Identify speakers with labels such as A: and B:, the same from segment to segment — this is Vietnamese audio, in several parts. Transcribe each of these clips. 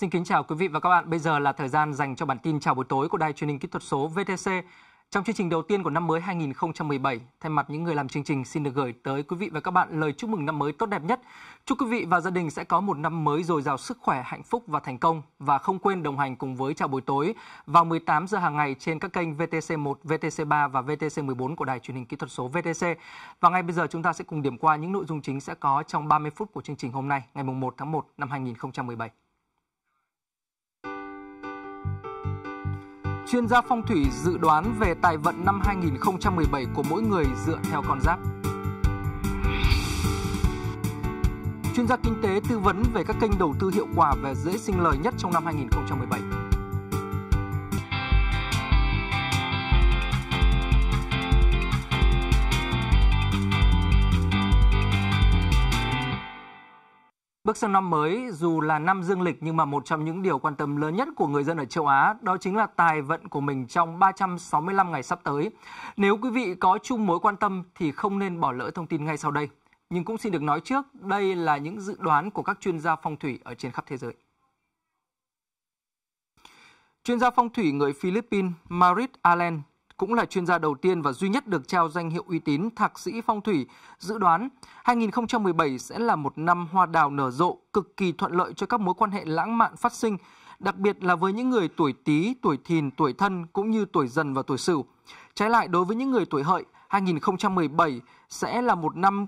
A: Xin kính chào quý vị và các bạn. Bây giờ là thời gian dành cho bản tin chào buổi tối của Đài truyền hình kỹ thuật số VTC. Trong chương trình đầu tiên của năm mới 2017, thay mặt những người làm chương trình xin được gửi tới quý vị và các bạn lời chúc mừng năm mới tốt đẹp nhất. Chúc quý vị và gia đình sẽ có một năm mới dồi dào sức khỏe, hạnh phúc và thành công và không quên đồng hành cùng với chào buổi tối vào 18 giờ hàng ngày trên các kênh VTC1, VTC3 và VTC14 của Đài truyền hình kỹ thuật số VTC. Và ngay bây giờ chúng ta sẽ cùng điểm qua những nội dung chính sẽ có trong 30 phút của chương trình hôm nay, ngày 1 tháng 1 năm 2017. chuyên gia phong thủy dự đoán về tài vận năm 2017 của mỗi người dựa theo con giáp. Chuyên gia kinh tế tư vấn về các kênh đầu tư hiệu quả và dễ sinh lời nhất trong năm 2017. Bước sang năm mới, dù là năm dương lịch nhưng mà một trong những điều quan tâm lớn nhất của người dân ở châu Á đó chính là tài vận của mình trong 365 ngày sắp tới. Nếu quý vị có chung mối quan tâm thì không nên bỏ lỡ thông tin ngay sau đây. Nhưng cũng xin được nói trước, đây là những dự đoán của các chuyên gia phong thủy ở trên khắp thế giới. Chuyên gia phong thủy người Philippines Marit Allen cũng là chuyên gia đầu tiên và duy nhất được trao danh hiệu uy tín thạc sĩ phong thủy, dự đoán 2017 sẽ là một năm hoa đào nở rộ, cực kỳ thuận lợi cho các mối quan hệ lãng mạn phát sinh, đặc biệt là với những người tuổi Tý, tuổi Thìn, tuổi Thân cũng như tuổi Dần và tuổi Sửu. Trái lại đối với những người tuổi Hợi, 2017 sẽ là một năm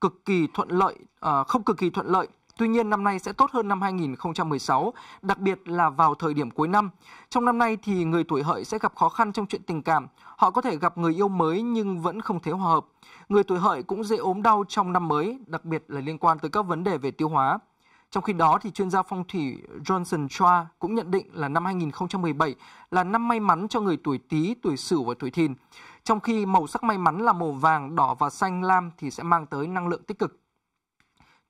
A: cực kỳ thuận lợi, à, không cực kỳ thuận lợi Tuy nhiên năm nay sẽ tốt hơn năm 2016, đặc biệt là vào thời điểm cuối năm. Trong năm nay thì người tuổi hợi sẽ gặp khó khăn trong chuyện tình cảm. Họ có thể gặp người yêu mới nhưng vẫn không thể hòa hợp. Người tuổi hợi cũng dễ ốm đau trong năm mới, đặc biệt là liên quan tới các vấn đề về tiêu hóa. Trong khi đó thì chuyên gia phong thủy Johnson Chua cũng nhận định là năm 2017 là năm may mắn cho người tuổi Tý, tuổi Sửu và tuổi Thìn. Trong khi màu sắc may mắn là màu vàng, đỏ và xanh lam thì sẽ mang tới năng lượng tích cực.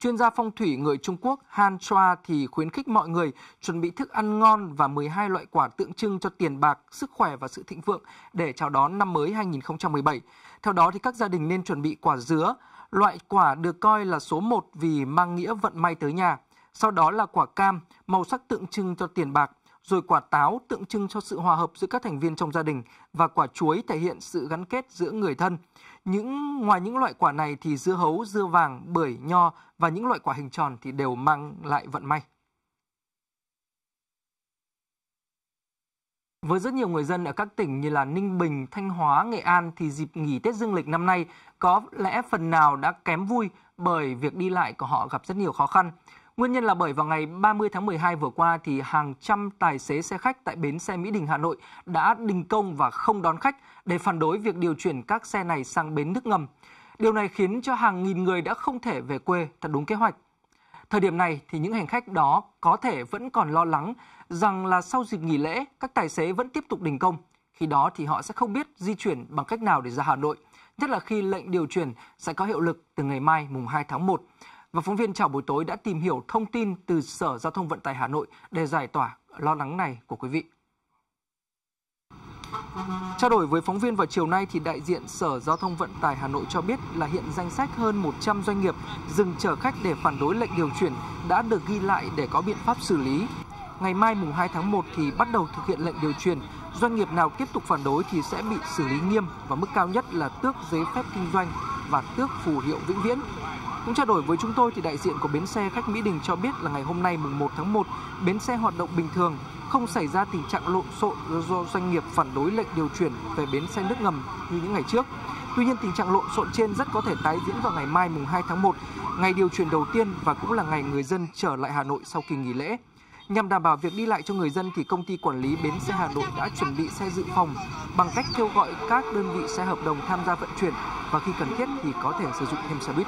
A: Chuyên gia phong thủy người Trung Quốc Han Choa thì khuyến khích mọi người chuẩn bị thức ăn ngon và 12 loại quả tượng trưng cho tiền bạc, sức khỏe và sự thịnh vượng để chào đón năm mới 2017. Theo đó thì các gia đình nên chuẩn bị quả dứa, loại quả được coi là số 1 vì mang nghĩa vận may tới nhà. Sau đó là quả cam, màu sắc tượng trưng cho tiền bạc, rồi quả táo tượng trưng cho sự hòa hợp giữa các thành viên trong gia đình và quả chuối thể hiện sự gắn kết giữa người thân. Những ngoài những loại quả này thì dưa hấu, dưa vàng, bưởi, nho và những loại quả hình tròn thì đều mang lại vận may. Với rất nhiều người dân ở các tỉnh như là Ninh Bình, Thanh Hóa, Nghệ An thì dịp nghỉ Tết Dương lịch năm nay có lẽ phần nào đã kém vui bởi việc đi lại của họ gặp rất nhiều khó khăn. Nguyên nhân là bởi vào ngày 30 tháng 12 vừa qua thì hàng trăm tài xế xe khách tại bến xe Mỹ Đình Hà Nội đã đình công và không đón khách để phản đối việc điều chuyển các xe này sang bến nước ngầm. Điều này khiến cho hàng nghìn người đã không thể về quê thật đúng kế hoạch. Thời điểm này thì những hành khách đó có thể vẫn còn lo lắng rằng là sau dịp nghỉ lễ các tài xế vẫn tiếp tục đình công. Khi đó thì họ sẽ không biết di chuyển bằng cách nào để ra Hà Nội, nhất là khi lệnh điều chuyển sẽ có hiệu lực từ ngày mai mùng 2 tháng 1. Và phóng viên Chào Buổi Tối đã tìm hiểu thông tin từ Sở Giao thông Vận tải Hà Nội để giải tỏa lo lắng này của quý vị. Trao đổi với phóng viên vào chiều nay thì đại diện Sở Giao thông Vận tải Hà Nội cho biết là hiện danh sách hơn 100 doanh nghiệp dừng chở khách để phản đối lệnh điều chuyển đã được ghi lại để có biện pháp xử lý. Ngày mai mùng 2 tháng 1 thì bắt đầu thực hiện lệnh điều chuyển. Doanh nghiệp nào tiếp tục phản đối thì sẽ bị xử lý nghiêm và mức cao nhất là tước giấy phép kinh doanh và tước phù hiệu vĩnh viễn. Cũng trao đổi với chúng tôi thì đại diện của bến xe khách Mỹ Đình cho biết là ngày hôm nay mùng 1 tháng 1, bến xe hoạt động bình thường, không xảy ra tình trạng lộn xộn do doanh nghiệp phản đối lệnh điều chuyển về bến xe nước ngầm như những ngày trước. Tuy nhiên tình trạng lộn xộn trên rất có thể tái diễn vào ngày mai mùng 2 tháng 1, ngày điều chuyển đầu tiên và cũng là ngày người dân trở lại Hà Nội sau kỳ nghỉ lễ. Nhằm đảm bảo việc đi lại cho người dân thì công ty quản lý bến xe Hà Nội đã chuẩn bị xe dự phòng bằng cách kêu gọi các đơn vị xe hợp đồng tham gia vận chuyển và khi cần thiết thì có thể sử dụng thêm xe buýt.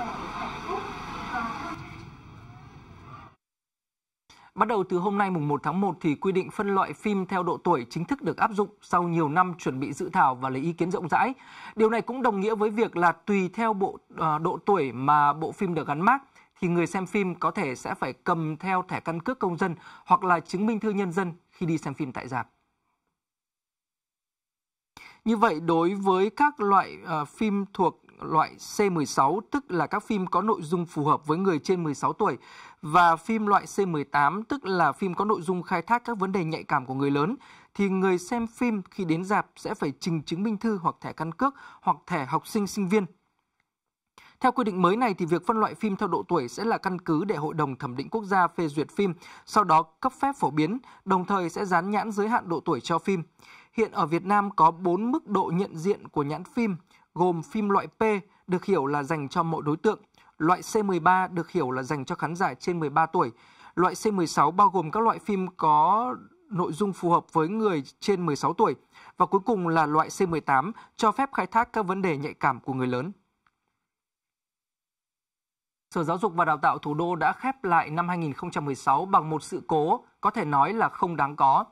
A: Bắt đầu từ hôm nay mùng 1 tháng 1 thì quy định phân loại phim theo độ tuổi chính thức được áp dụng sau nhiều năm chuẩn bị dự thảo và lấy ý kiến rộng rãi. Điều này cũng đồng nghĩa với việc là tùy theo bộ ờ, độ tuổi mà bộ phim được gắn mác thì người xem phim có thể sẽ phải cầm theo thẻ căn cước công dân hoặc là chứng minh thư nhân dân khi đi xem phim tại rạp. Như vậy đối với các loại uh, phim thuộc loại C16 tức là các phim có nội dung phù hợp với người trên 16 tuổi và phim loại C18 tức là phim có nội dung khai thác các vấn đề nhạy cảm của người lớn thì người xem phim khi đến dạp sẽ phải trình chứng minh thư hoặc thẻ căn cước hoặc thẻ học sinh sinh viên. Theo quy định mới này thì việc phân loại phim theo độ tuổi sẽ là căn cứ để Hội đồng thẩm định quốc gia phê duyệt phim, sau đó cấp phép phổ biến, đồng thời sẽ dán nhãn giới hạn độ tuổi cho phim. Hiện ở Việt Nam có 4 mức độ nhận diện của nhãn phim gồm phim loại P được hiểu là dành cho mọi đối tượng, loại C13 được hiểu là dành cho khán giả trên 13 tuổi, loại C16 bao gồm các loại phim có nội dung phù hợp với người trên 16 tuổi và cuối cùng là loại C18 cho phép khai thác các vấn đề nhạy cảm của người lớn. Sở Giáo dục và Đào tạo thủ đô đã khép lại năm 2016 bằng một sự cố có thể nói là không đáng có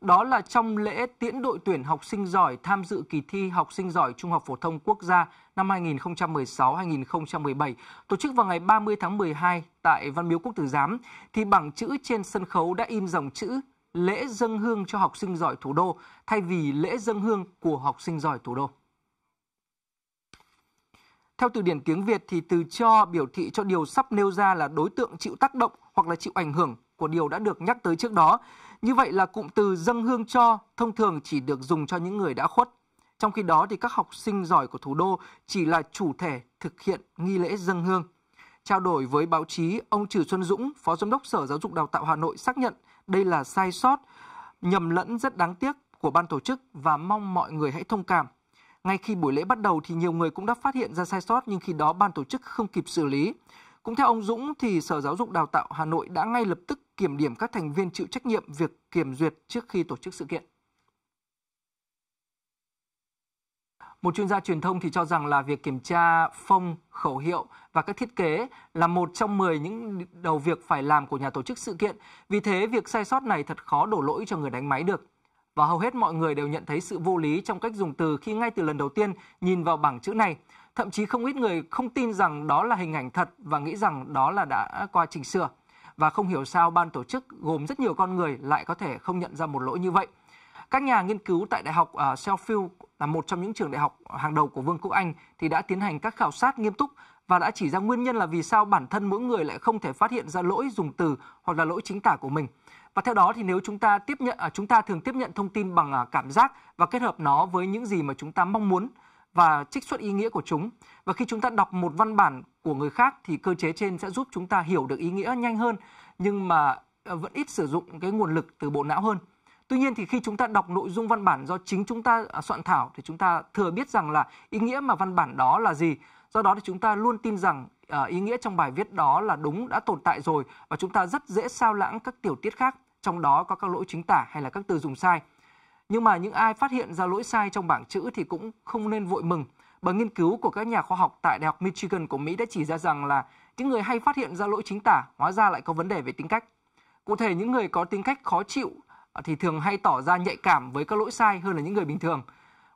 A: đó là trong lễ tiễn đội tuyển học sinh giỏi tham dự kỳ thi học sinh giỏi trung học phổ thông quốc gia năm 2016-2017 tổ chức vào ngày 30 tháng 12 tại Văn Miếu Quốc Tử Giám thì bảng chữ trên sân khấu đã in dòng chữ lễ dân hương cho học sinh giỏi thủ đô thay vì lễ dân hương của học sinh giỏi thủ đô. Theo từ điển tiếng Việt thì từ cho biểu thị cho điều sắp nêu ra là đối tượng chịu tác động hoặc là chịu ảnh hưởng của điều đã được nhắc tới trước đó. Như vậy là cụm từ dâng hương cho thông thường chỉ được dùng cho những người đã khuất. Trong khi đó thì các học sinh giỏi của thủ đô chỉ là chủ thể thực hiện nghi lễ dâng hương. Trao đổi với báo chí, ông Trử Xuân Dũng, Phó Giám đốc Sở Giáo dục Đào tạo Hà Nội xác nhận đây là sai sót, nhầm lẫn rất đáng tiếc của ban tổ chức và mong mọi người hãy thông cảm. Ngay khi buổi lễ bắt đầu thì nhiều người cũng đã phát hiện ra sai sót nhưng khi đó ban tổ chức không kịp xử lý. Cũng theo ông Dũng thì Sở Giáo dục Đào tạo Hà Nội đã ngay lập tức kiểm điểm các thành viên chịu trách nhiệm việc kiểm duyệt trước khi tổ chức sự kiện. Một chuyên gia truyền thông thì cho rằng là việc kiểm tra phong, khẩu hiệu và các thiết kế là một trong 10 những đầu việc phải làm của nhà tổ chức sự kiện. Vì thế, việc sai sót này thật khó đổ lỗi cho người đánh máy được. Và hầu hết mọi người đều nhận thấy sự vô lý trong cách dùng từ khi ngay từ lần đầu tiên nhìn vào bảng chữ này – Thậm chí không ít người không tin rằng đó là hình ảnh thật và nghĩ rằng đó là đã qua chỉnh sửa. Và không hiểu sao ban tổ chức gồm rất nhiều con người lại có thể không nhận ra một lỗi như vậy. Các nhà nghiên cứu tại Đại học à, Sheffield là một trong những trường đại học hàng đầu của Vương quốc Anh thì đã tiến hành các khảo sát nghiêm túc và đã chỉ ra nguyên nhân là vì sao bản thân mỗi người lại không thể phát hiện ra lỗi dùng từ hoặc là lỗi chính tả của mình. Và theo đó thì nếu chúng ta tiếp nhận à, chúng ta thường tiếp nhận thông tin bằng à, cảm giác và kết hợp nó với những gì mà chúng ta mong muốn và trích xuất ý nghĩa của chúng. Và khi chúng ta đọc một văn bản của người khác thì cơ chế trên sẽ giúp chúng ta hiểu được ý nghĩa nhanh hơn nhưng mà ờ, vẫn ít sử dụng cái nguồn lực từ bộ não hơn. Tuy nhiên thì khi chúng ta đọc nội dung văn bản do chính chúng ta à, soạn thảo thì chúng ta thừa biết rằng là ý nghĩa mà văn bản đó là gì. Do đó thì chúng ta luôn tin rằng à, ý nghĩa trong bài viết đó là đúng đã tồn tại rồi và chúng ta rất dễ sao lãng các tiểu tiết khác trong đó có các lỗi chính tả hay là các từ dùng sai. Nhưng mà những ai phát hiện ra lỗi sai trong bảng chữ thì cũng không nên vội mừng. Bởi nghiên cứu của các nhà khoa học tại Đại học Michigan của Mỹ đã chỉ ra rằng là những người hay phát hiện ra lỗi chính tả hóa ra lại có vấn đề về tính cách. Cụ thể những người có tính cách khó chịu à, thì thường hay tỏ ra nhạy cảm với các lỗi sai hơn là những người bình thường.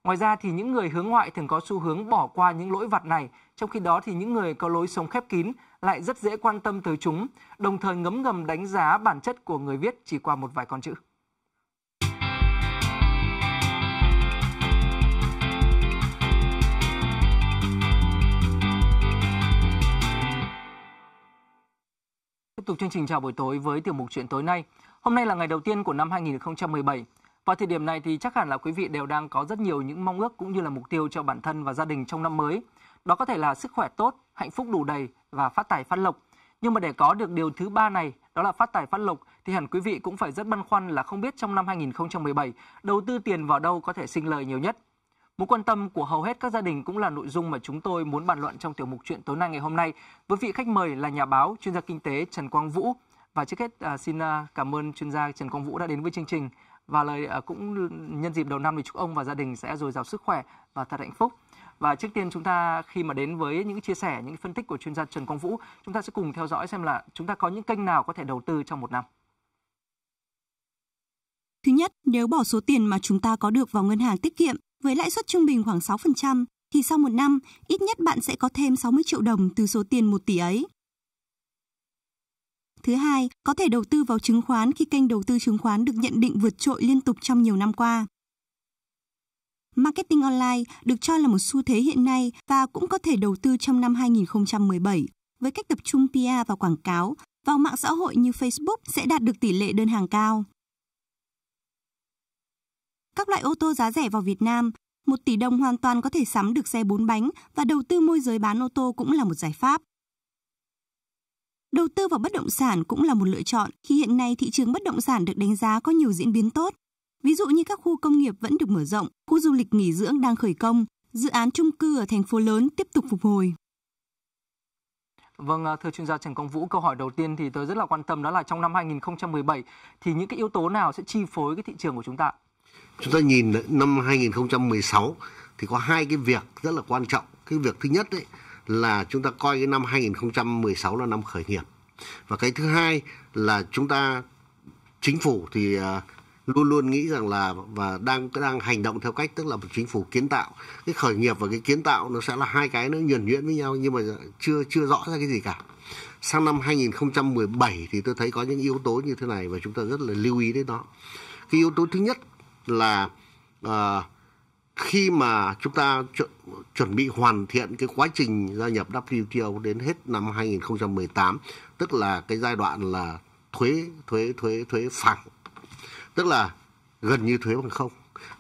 A: Ngoài ra thì những người hướng ngoại thường có xu hướng bỏ qua những lỗi vặt này, trong khi đó thì những người có lối sống khép kín lại rất dễ quan tâm tới chúng, đồng thời ngấm ngầm đánh giá bản chất của người viết chỉ qua một vài con chữ. Tiếp tục chương trình chào buổi tối với tiểu mục chuyện tối nay. Hôm nay là ngày đầu tiên của năm 2017. Vào thời điểm này thì chắc hẳn là quý vị đều đang có rất nhiều những mong ước cũng như là mục tiêu cho bản thân và gia đình trong năm mới. Đó có thể là sức khỏe tốt, hạnh phúc đủ đầy và phát tài phát lộc. Nhưng mà để có được điều thứ ba này, đó là phát tài phát lộc thì hẳn quý vị cũng phải rất băn khoăn là không biết trong năm 2017 đầu tư tiền vào đâu có thể sinh lời nhiều nhất. Mối quan tâm của hầu hết các gia đình cũng là nội dung mà chúng tôi muốn bàn luận trong tiểu mục chuyện tối nay ngày hôm nay với vị khách mời là nhà báo, chuyên gia kinh tế Trần Quang Vũ. Và trước hết à, xin à, cảm ơn chuyên gia Trần Quang Vũ đã đến với chương trình và lời à, cũng nhân dịp đầu năm thì chúc ông và gia đình sẽ dồi dào sức khỏe và thật hạnh phúc. Và trước tiên chúng ta khi mà đến với những chia sẻ, những phân tích của chuyên gia Trần Quang Vũ, chúng ta sẽ cùng theo dõi xem là chúng ta có những kênh nào có thể đầu tư trong một năm.
B: Thứ nhất, nếu bỏ số tiền mà chúng ta có được vào ngân hàng tiết kiệm với lãi suất trung bình khoảng 6%, thì sau một năm, ít nhất bạn sẽ có thêm 60 triệu đồng từ số tiền 1 tỷ ấy. Thứ hai, có thể đầu tư vào chứng khoán khi kênh đầu tư chứng khoán được nhận định vượt trội liên tục trong nhiều năm qua. Marketing online được cho là một xu thế hiện nay và cũng có thể đầu tư trong năm 2017 với cách tập trung PR và quảng cáo vào mạng xã hội như Facebook sẽ đạt được tỷ lệ đơn hàng cao. Các loại ô tô giá rẻ vào Việt Nam, 1 tỷ đồng hoàn toàn có thể sắm được xe 4 bánh và đầu tư môi giới bán ô tô cũng là một giải pháp. Đầu tư vào bất động sản cũng là một lựa chọn khi hiện nay thị trường bất động sản được đánh giá có nhiều diễn biến tốt. Ví dụ như các khu công nghiệp vẫn được mở rộng, khu du lịch nghỉ dưỡng đang khởi công, dự án chung cư ở thành phố lớn tiếp tục phục hồi.
A: Vâng, à, thưa chuyên gia Trần Công Vũ, câu hỏi đầu tiên thì tôi rất là quan tâm đó là trong năm 2017 thì những cái yếu tố nào sẽ chi phối cái thị trường của chúng ta?
C: Chúng ta nhìn năm 2016 thì có hai cái việc rất là quan trọng. Cái việc thứ nhất đấy là chúng ta coi cái năm 2016 là năm khởi nghiệp. Và cái thứ hai là chúng ta chính phủ thì à, luôn luôn nghĩ rằng là và đang đang hành động theo cách tức là một chính phủ kiến tạo cái khởi nghiệp và cái kiến tạo nó sẽ là hai cái nó nhuần nhuyễn với nhau nhưng mà chưa chưa rõ ra cái gì cả sang năm 2017 thì tôi thấy có những yếu tố như thế này và chúng ta rất là lưu ý đến đó cái yếu tố thứ nhất là uh, khi mà chúng ta chuẩn bị hoàn thiện cái quá trình gia nhập WTO đến hết năm 2018, tức là cái giai đoạn là thuế thuế thuế thuế phẳng, tức là gần như thuế bằng không.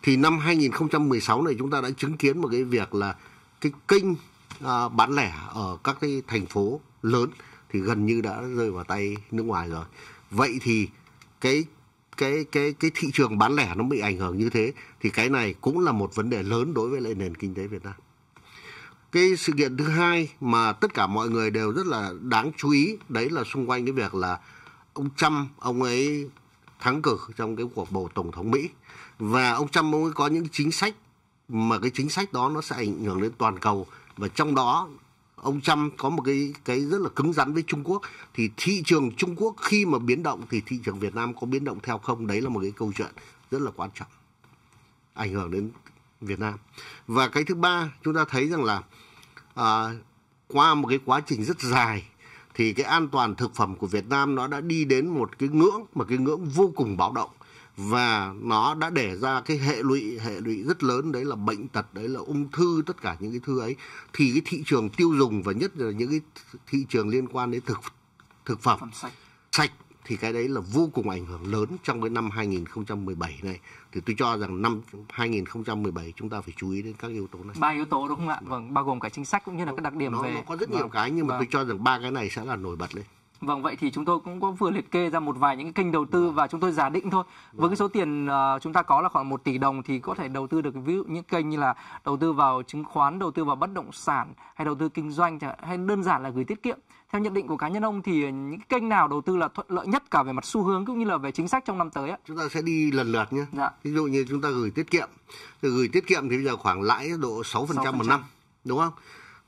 C: Thì năm 2016 này chúng ta đã chứng kiến một cái việc là cái kênh à, bán lẻ ở các cái thành phố lớn thì gần như đã rơi vào tay nước ngoài rồi. Vậy thì cái cái cái cái thị trường bán lẻ nó bị ảnh hưởng như thế thì cái này cũng là một vấn đề lớn đối với lại nền kinh tế Việt Nam. Cái sự kiện thứ hai mà tất cả mọi người đều rất là đáng chú ý đấy là xung quanh cái việc là ông Trump ông ấy thắng cử trong cái cuộc bầu tổng thống Mỹ và ông Trump ông ấy có những chính sách mà cái chính sách đó nó sẽ ảnh hưởng đến toàn cầu và trong đó ông Trump có một cái cái rất là cứng rắn với Trung Quốc thì thị trường Trung Quốc khi mà biến động thì thị trường Việt Nam có biến động theo không đấy là một cái câu chuyện rất là quan trọng ảnh hưởng đến Việt Nam và cái thứ ba chúng ta thấy rằng là à, qua một cái quá trình rất dài thì cái an toàn thực phẩm của Việt Nam nó đã đi đến một cái ngưỡng mà cái ngưỡng vô cùng báo động và nó đã để ra cái hệ lụy hệ lụy rất lớn đấy là bệnh tật đấy là ung thư tất cả những cái thứ ấy thì cái thị trường tiêu dùng và nhất là những cái thị trường liên quan đến thực thực phẩm, phẩm sạch. sạch thì cái đấy là vô cùng ảnh hưởng lớn trong cái năm 2017 này thì tôi cho rằng năm 2017 chúng ta phải chú ý đến các yếu tố này
A: ba yếu tố đúng không ạ vâng bao gồm cả chính sách cũng như là các đặc điểm nó, về nó có rất nhiều vâng. cái nhưng mà vâng. tôi
C: cho rằng ba cái này sẽ là nổi bật đấy
A: Vâng, vậy thì chúng tôi cũng có vừa liệt kê ra một vài những cái kênh đầu tư và chúng tôi giả định thôi. Với cái số tiền uh, chúng ta có là khoảng 1 tỷ đồng thì có thể đầu tư được ví dụ những kênh như là đầu tư vào chứng khoán, đầu tư vào bất động sản hay đầu tư kinh doanh hay đơn giản là gửi tiết kiệm. Theo nhận định của cá nhân ông thì những kênh nào đầu tư là thuận lợi nhất cả về mặt xu hướng cũng như là về chính sách trong năm tới ạ?
C: Chúng ta sẽ đi lần lượt nhé. Dạ. Ví dụ như chúng ta gửi tiết kiệm. Thì gửi tiết kiệm thì bây giờ khoảng lãi độ 6%, 6%. một năm, đúng không?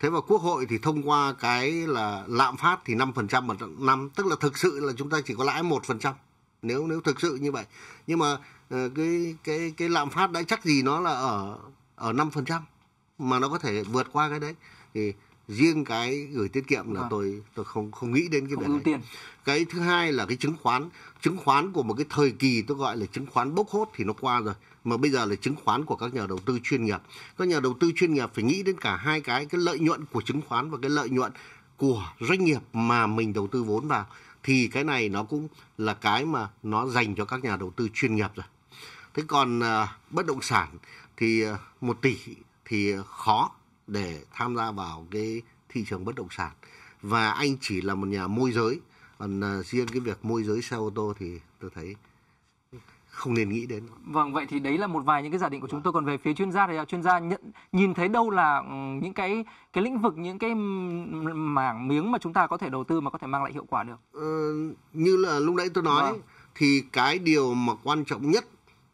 C: Thế và Quốc hội thì thông qua cái là lạm phát thì 5% một năm, tức là thực sự là chúng ta chỉ có lãi 1% nếu nếu thực sự như vậy. Nhưng mà ờ, cái cái cái lạm phát đã chắc gì nó là ở ở 5% mà nó có thể vượt qua cái đấy thì riêng cái gửi tiết kiệm là à. tôi tôi không không nghĩ đến cái không việc này. Tiền. Cái thứ hai là cái chứng khoán, chứng khoán của một cái thời kỳ tôi gọi là chứng khoán bốc hốt thì nó qua rồi, mà bây giờ là chứng khoán của các nhà đầu tư chuyên nghiệp. Các nhà đầu tư chuyên nghiệp phải nghĩ đến cả hai cái cái lợi nhuận của chứng khoán và cái lợi nhuận của doanh nghiệp mà mình đầu tư vốn vào thì cái này nó cũng là cái mà nó dành cho các nhà đầu tư chuyên nghiệp rồi. Thế còn uh, bất động sản thì uh, một tỷ thì à, khó để tham gia vào cái thị trường bất động sản và anh chỉ là một nhà môi giới còn à, riêng cái việc môi giới xe ô tô thì tôi thấy không nên nghĩ đến.
A: Vâng, vậy thì đấy là một vài những cái giả định của chúng tôi. Còn về phía chuyên gia thì à, chuyên gia nhận nhìn thấy đâu là ừ, những cái cái lĩnh vực, những cái mảng miếng mà chúng ta có thể đầu tư mà có thể mang lại hiệu quả được.
C: Ờ, như là lúc nãy tôi nói vâng. thì cái điều mà quan trọng nhất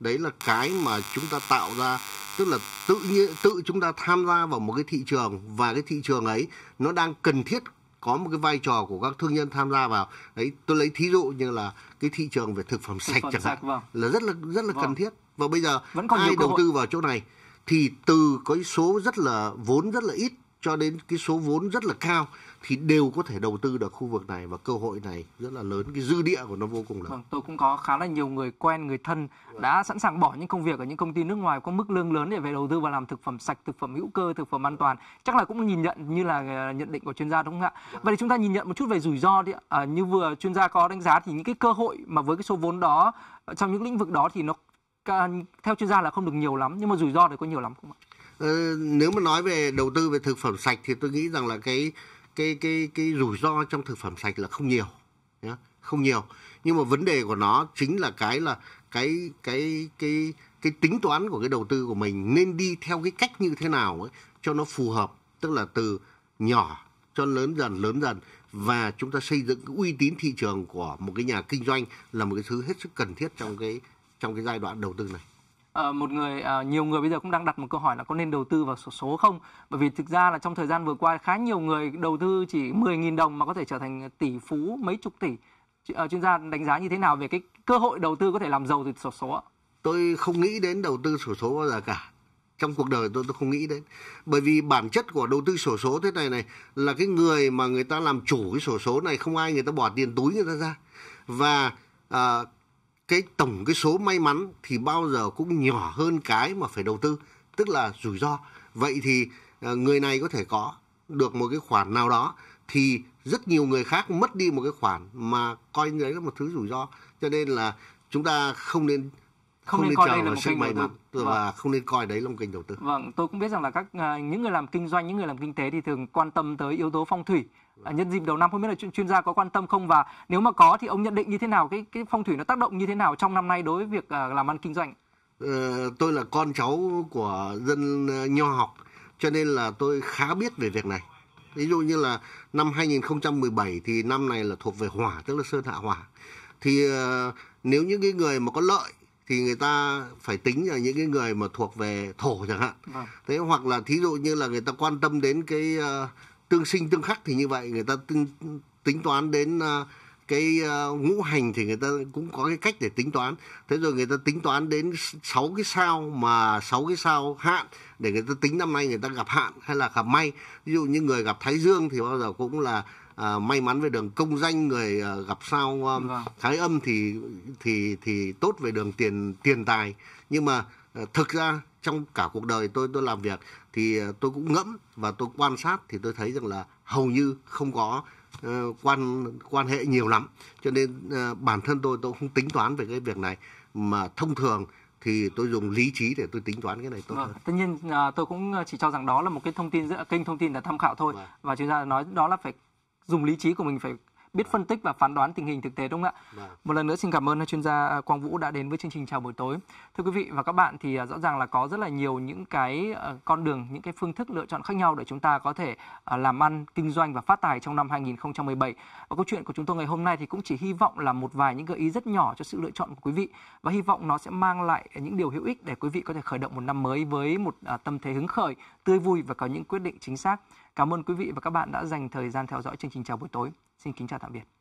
C: đấy là cái mà chúng ta tạo ra tức là tự nhiên tự chúng ta tham gia vào một cái thị trường và cái thị trường ấy nó đang cần thiết có một cái vai trò của các thương nhân tham gia vào đấy tôi lấy thí dụ như là cái thị trường về thực phẩm sạch phẩm chẳng hạn vâng. là rất là rất là vâng. cần thiết và bây giờ Vẫn còn ai đầu tư vào chỗ này thì từ cái số rất là vốn rất là ít cho đến cái số vốn rất là cao thì đều có thể đầu tư được khu vực này và cơ hội này rất là lớn cái dư địa của nó vô cùng lớn. Vâng,
A: tôi cũng có khá là nhiều người quen người thân đã sẵn sàng bỏ những công việc ở những công ty nước ngoài có mức lương lớn để về đầu tư và làm thực phẩm sạch, thực phẩm hữu cơ, thực phẩm an toàn. Chắc là cũng nhìn nhận như là à, nhận định của chuyên gia đúng không ạ? Vậy thì chúng ta nhìn nhận một chút về rủi ro đi. À, như vừa chuyên gia có đánh giá thì những cái cơ hội mà với cái số vốn đó ờ, trong những lĩnh vực đó thì nó theo chuyên gia là không được nhiều lắm nhưng mà rủi ro thì có nhiều lắm không ạ? Ờ,
C: nếu mà nói về đầu tư về thực phẩm sạch thì tôi nghĩ rằng là cái cái cái cái rủi ro trong thực phẩm sạch là không nhiều nhá không nhiều nhưng mà vấn đề của nó chính là cái là cái cái cái cái tính toán của cái đầu tư của mình nên đi theo cái cách như thế nào ấy cho nó phù hợp tức là từ nhỏ cho lớn dần lớn dần và chúng ta xây dựng cái uy tín thị trường của một cái nhà kinh doanh là một cái thứ hết sức cần thiết trong cái trong cái giai đoạn đầu tư này
A: Ờ, một người ờ, nhiều người bây giờ cũng đang đặt một câu hỏi là có nên đầu tư vào sổ số không bởi vì thực ra là trong thời gian vừa qua khá nhiều người đầu tư chỉ 10.000 đồng mà có thể trở thành tỷ phú mấy chục tỷ ờ, chuyên gia đánh giá như thế nào về cái cơ hội đầu tư có thể làm giàu từ sổ số ạ
C: tôi không nghĩ đến đầu tư sổ số bao giờ cả trong cuộc đời tôi tôi không nghĩ đến bởi vì bản chất của đầu tư sổ số thế này này là cái người mà người ta làm chủ cái sổ số này không ai người ta bỏ tiền túi người ta ra và à, cái tổng cái số may mắn thì bao giờ cũng nhỏ hơn cái mà phải đầu tư tức là rủi ro vậy thì ờ, người này có thể có được một cái khoản nào đó thì rất nhiều người khác mất đi một cái khoản mà coi như đấy là một thứ rủi ro cho nên là chúng ta không nên không, không nên, nên coi đây là một kênh đầu tư và vâng. không nên coi đấy là một kênh đầu tư.
A: Vâng, tôi cũng biết rằng là các à, những người làm kinh doanh, những người làm kinh tế thì thường quan tâm tới yếu tố phong thủy À, nhân dịp đầu năm không biết là chuyên, chuyên gia có quan tâm không và nếu mà có thì ông nhận định như thế nào cái cái phong thủy nó tác động như thế nào trong năm nay đối với việc à, làm ăn kinh doanh?
C: Ờ, tôi là con cháu của dân ờ, nho học cho nên là tôi khá biết về việc này. Ví dụ như là năm 2017 thì năm này là thuộc về hỏa tức là sơn hạ hỏa. Thì uh, nếu những cái người mà có lợi thì người ta phải tính là những cái người mà thuộc về thổ chẳng hạn. Vâng. Thế hoặc là thí dụ như là người ta quan tâm đến cái uh, tương sinh tương khắc thì như vậy người ta tính, tính toán đến ờ, cái ờ, ngũ hành thì người ta cũng có cái cách để tính toán thế rồi người ta tính toán đến sáu cái sao mà sáu cái sao hạn để người ta tính năm nay người ta gặp hạn hay là gặp may ví dụ như người gặp thái dương thì bao giờ cũng là à, may mắn về đường công danh người à, gặp sao um, thái âm thì thì thì tốt về đường tiền tiền tài nhưng mà à, thực ra trong cả cuộc đời tôi tôi làm việc thì ờ, tôi cũng ngẫm và tôi quan sát thì tôi thấy rằng là hầu như không có uh, quan quan hệ nhiều lắm cho nên uh, bản thân tôi tôi không tính toán về cái việc này mà thông thường thì tôi dùng lý trí để tôi tính toán cái này tốt vâng. hơn.
A: Tất nhiên à, tôi cũng chỉ cho rằng đó là một cái thông tin kênh thông tin là tham khảo thôi vâng. và chúng ta nói đó là phải dùng lý trí của mình phải biết phân tích và phán đoán tình hình thực tế đúng không ạ? Vâng. Một lần nữa xin cảm ơn chuyên gia à, Quang Vũ đã đến với chương trình chào buổi tối. Thưa quý vị và các bạn thì à, rõ ràng là có rất là nhiều những cái à, con đường, những cái phương thức lựa chọn khác nhau để chúng ta có thể làm ăn, kinh doanh và phát tài trong năm 2017. Và câu chuyện của chúng tôi ngày hôm nay thì cũng chỉ hy vọng là một vài những gợi ý rất nhỏ cho sự lựa chọn của quý vị và hy vọng nó sẽ mang lại những điều hữu ích để quý vị có thể khởi động một năm mới với một tâm thế hứng khởi, tươi vui và có những quyết định chính xác. Cảm ơn quý vị và các bạn đã dành thời gian theo dõi chương trình chào buổi tối. Xin kính chào tạm biệt.